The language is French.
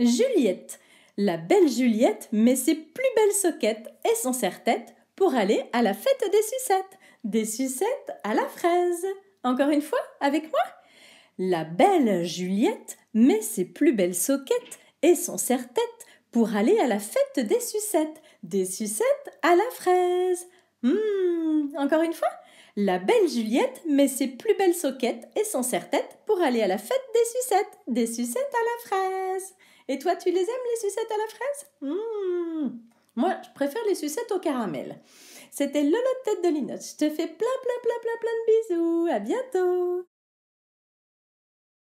Juliette. La belle Juliette met ses plus belles soquettes et son serre-tête pour aller à la fête des sucettes. Des sucettes à la fraise. Encore une fois, avec moi La belle Juliette met ses plus belles soquettes et son serre-tête pour aller à la fête des sucettes. Des sucettes à la fraise. Hum, encore une fois la belle Juliette met ses plus belles soquettes et son serre-tête pour aller à la fête des sucettes, des sucettes à la fraise. Et toi, tu les aimes, les sucettes à la fraise mmh. Moi, je préfère les sucettes au caramel. C'était Lolo Tête de Linotte. Je te fais plein, plein, plein, plein, plein de bisous. À bientôt